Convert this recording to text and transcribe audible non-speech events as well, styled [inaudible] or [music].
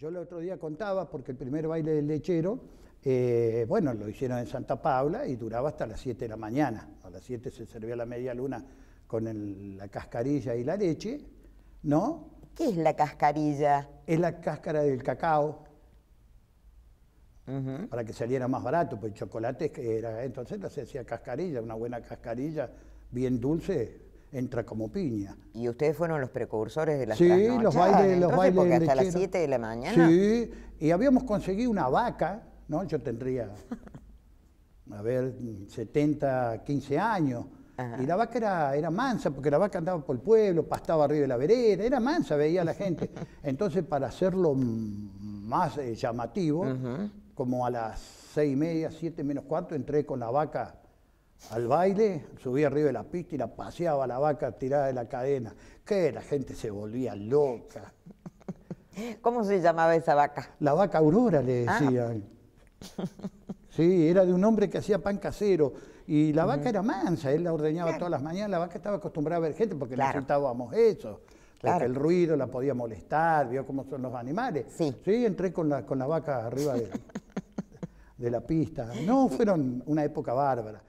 Yo el otro día contaba, porque el primer baile del lechero, eh, bueno, lo hicieron en Santa Paula y duraba hasta las 7 de la mañana. A las 7 se servía la media luna con la cascarilla y la leche, ¿no? ¿Qué es la cascarilla? Es la cáscara del cacao, para que saliera más barato, pues el chocolate era, entonces se hacía cascarilla, una buena cascarilla, bien dulce, entra como piña. ¿Y ustedes fueron los precursores de las Sí, los bailes, los bailes Porque hasta las 7 de la mañana. Sí, y habíamos conseguido una vaca, ¿no? Yo tendría, [laughs] a ver, 70, 15 años. Y la vaca era, era mansa, porque la vaca andaba por el pueblo, pastaba arriba de la vereda, era mansa, veía la gente. [laughs] Entonces, para hacerlo más eh, llamativo, como a las seis y media, siete menos cuarto, entré con la vaca al baile, subía arriba de la pista y la paseaba la vaca tirada de la cadena. Que la gente se volvía loca. [laughs] ¿Cómo se llamaba esa vaca? La vaca Aurora le ah. decían. [laughs] Sí, era de un hombre que hacía pan casero y la vaca era mansa, él la ordeñaba todas las mañanas, la vaca estaba acostumbrada a ver gente porque le necesitábamos eso. Porque el ruido la podía molestar, vio cómo son los animales. Sí. entré con la, con la vaca arriba de [laughs] la pista. No, fueron una época bárbara.